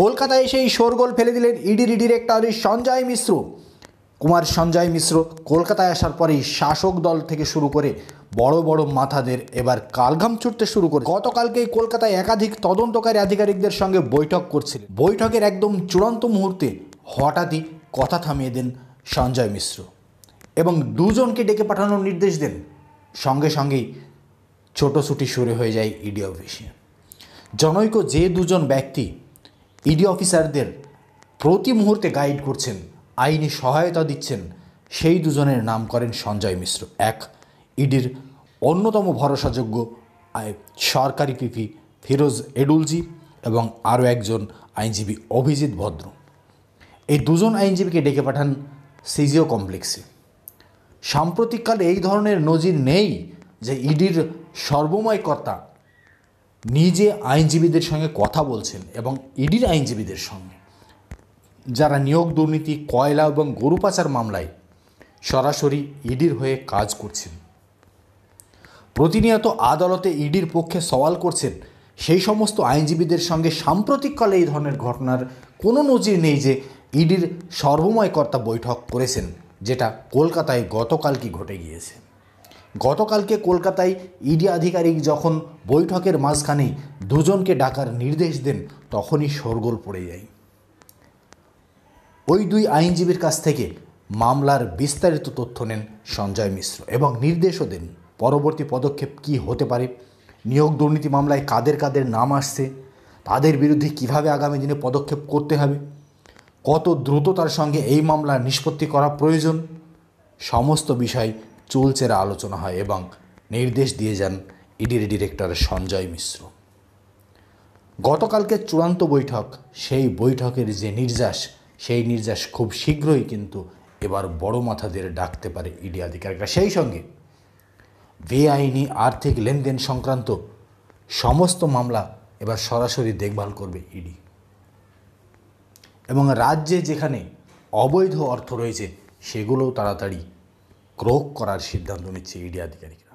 কলকাতায় এসেই শোরগোল ফেলে দিলেন ইডির ডিরেক্টর সঞ্জয় মিশ্র কুমার সঞ্জয় মিশ্র কলকাতায় আসার পরেই শাসক দল থেকে শুরু করে বড় বড় মাথাদের এবার কালঘাম ছুটতে শুরু করে গতকালকেই কলকাতায় একাধিক তদন্তকারী আধিকারিকদের সঙ্গে বৈঠক করছিলেন বৈঠকের একদম চূড়ান্ত মুহূর্তে হঠাৎই কথা থামিয়ে দেন সঞ্জয় মিশ্র এবং দুজনকে ডেকে পাঠানোর নির্দেশ দেন সঙ্গে সঙ্গেই ছোটো ছুটি শুরু হয়ে যায় ইডি অফিসে জনৈক যে দুজন ব্যক্তি ইডি e অফিসারদের প্রতি মুহূর্তে গাইড করছেন আইনি সহায়তা দিচ্ছেন সেই দুজনের নাম করেন সঞ্জয় মিশ্র এক ইডির e অন্যতম ভরসাযোগ্য সরকারি পিপি ফিরোজ এডুলজি এবং আরও একজন আইনজীবী অভিজিৎ ভদ্র এই দুজন আইনজীবীকে ডেকে পাঠান সিজিও কমপ্লেক্সে সাম্প্রতিককালে এই ধরনের নজির নেই যে ইডির e সর্বময় কর্তা নিজে আইনজীবীদের সঙ্গে কথা বলছেন এবং ইডির আইনজীবীদের সঙ্গে যারা নিয়োগ দুর্নীতি কয়লা এবং গরু পাচার মামলায় সরাসরি ইডির হয়ে কাজ করছেন প্রতিনিয়ত আদালতে ইডির পক্ষে সওয়াল করছেন সেই সমস্ত আইনজীবীদের সঙ্গে সাম্প্রতিককালে এই ধরনের ঘটনার কোনো নজির নেই যে ইডির সর্বময়কর্তা বৈঠক করেছেন যেটা কলকাতায় গতকালকে ঘটে গিয়েছে গতকালকে কলকাতায় ইডি আধিকারিক যখন বৈঠকের মাঝখানে দুজনকে ডাকার নির্দেশ দেন তখনই শোরগোল পড়ে যায় ওই দুই আইনজীবীর কাছ থেকে মামলার বিস্তারিত তথ্য নেন সঞ্জয় মিশ্র এবং নির্দেশও দেন পরবর্তী পদক্ষেপ কি হতে পারে নিয়োগ দুর্নীতি মামলায় কাদের কাদের নাম আসছে তাদের বিরুদ্ধে কিভাবে আগামী দিনে পদক্ষেপ করতে হবে কত দ্রুততার সঙ্গে এই মামলা নিষ্পত্তি করা প্রয়োজন সমস্ত বিষয় চুলচেরা আলোচনা হয় এবং নির্দেশ দিয়ে যান ইডির ডিরেক্টর সঞ্জয় মিশ্র গতকালকে চূড়ান্ত বৈঠক সেই বৈঠকের যে নির্যাস সেই নির্যাস খুব শীঘ্রই কিন্তু এবার বড় মাথাদের ডাকতে পারে ইডি আধিকারিকরা সেই সঙ্গে বেআইনি আর্থিক লেনদেন সংক্রান্ত সমস্ত মামলা এবার সরাসরি দেখভাল করবে ইডি এবং রাজ্যে যেখানে অবৈধ অর্থ রয়েছে সেগুলোও তাড়াতাড়ি ক্রোক করার সিদ্ধান্ত নিচ্ছে ইডি আধিকারিকরা